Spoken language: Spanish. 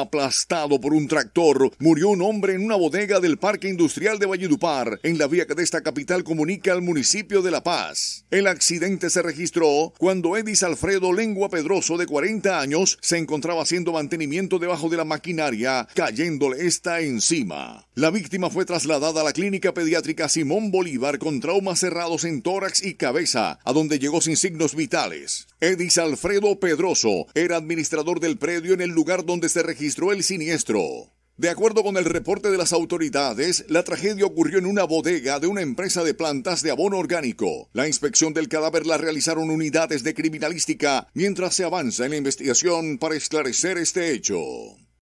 aplastado por un tractor, murió un hombre en una bodega del Parque Industrial de Valledupar, en la vía que de esta capital comunica al municipio de La Paz. El accidente se registró cuando Edis Alfredo Lengua Pedroso, de 40 años, se encontraba haciendo mantenimiento debajo de la maquinaria, cayéndole esta encima. La víctima fue trasladada a la clínica pediátrica Simón Bolívar con traumas cerrados en tórax y cabeza, a donde llegó sin signos vitales. Edis Alfredo Pedroso era administrador del predio en el lugar donde se registró el siniestro. De acuerdo con el reporte de las autoridades, la tragedia ocurrió en una bodega de una empresa de plantas de abono orgánico. La inspección del cadáver la realizaron unidades de criminalística mientras se avanza en la investigación para esclarecer este hecho.